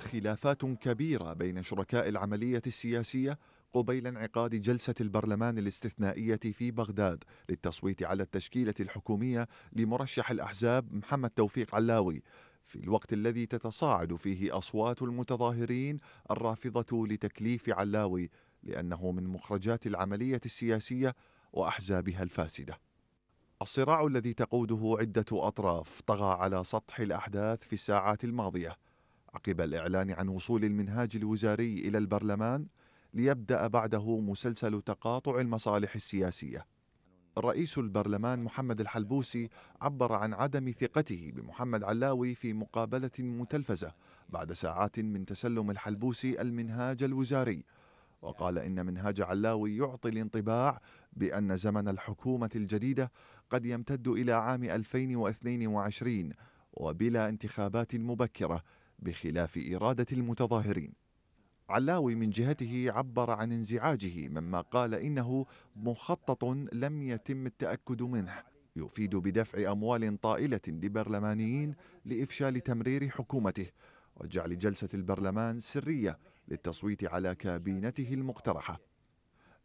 خلافات كبيرة بين شركاء العملية السياسية قبيل انعقاد جلسة البرلمان الاستثنائية في بغداد للتصويت على التشكيلة الحكومية لمرشح الأحزاب محمد توفيق علاوي في الوقت الذي تتصاعد فيه أصوات المتظاهرين الرافضة لتكليف علاوي لأنه من مخرجات العملية السياسية وأحزابها الفاسدة الصراع الذي تقوده عدة أطراف طغى على سطح الأحداث في الساعات الماضية عقب الإعلان عن وصول المنهاج الوزاري إلى البرلمان ليبدأ بعده مسلسل تقاطع المصالح السياسية رئيس البرلمان محمد الحلبوسي عبر عن عدم ثقته بمحمد علاوي في مقابلة متلفزة بعد ساعات من تسلم الحلبوسي المنهاج الوزاري وقال إن منهاج علاوي يعطي الانطباع بأن زمن الحكومة الجديدة قد يمتد إلى عام 2022 وبلا انتخابات مبكرة بخلاف إرادة المتظاهرين علاوي من جهته عبر عن انزعاجه مما قال إنه مخطط لم يتم التأكد منه يفيد بدفع أموال طائلة لبرلمانيين لإفشال تمرير حكومته وجعل جلسة البرلمان سرية للتصويت على كابينته المقترحة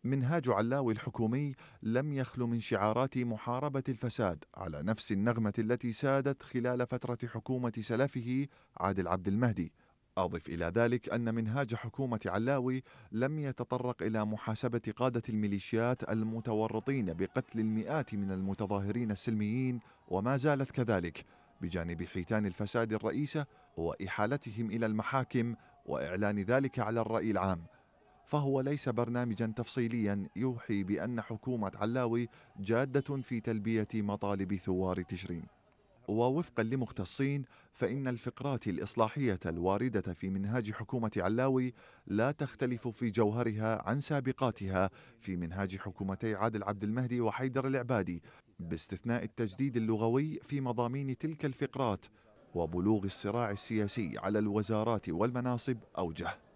منهاج علاوي الحكومي لم يخل من شعارات محاربة الفساد على نفس النغمة التي سادت خلال فترة حكومة سلفه عادل عبد المهدي أضف إلى ذلك أن منهاج حكومة علاوي لم يتطرق إلى محاسبة قادة الميليشيات المتورطين بقتل المئات من المتظاهرين السلميين وما زالت كذلك بجانب حيتان الفساد الرئيسة وإحالتهم إلى المحاكم وإعلان ذلك على الرأي العام فهو ليس برنامجا تفصيليا يوحي بأن حكومة علاوي جادة في تلبية مطالب ثوار تشرين ووفقا لمختصين فإن الفقرات الإصلاحية الواردة في منهاج حكومة علاوي لا تختلف في جوهرها عن سابقاتها في منهاج حكومتي عادل عبد المهدي وحيدر العبادي باستثناء التجديد اللغوي في مضامين تلك الفقرات وبلوغ الصراع السياسي على الوزارات والمناصب أوجه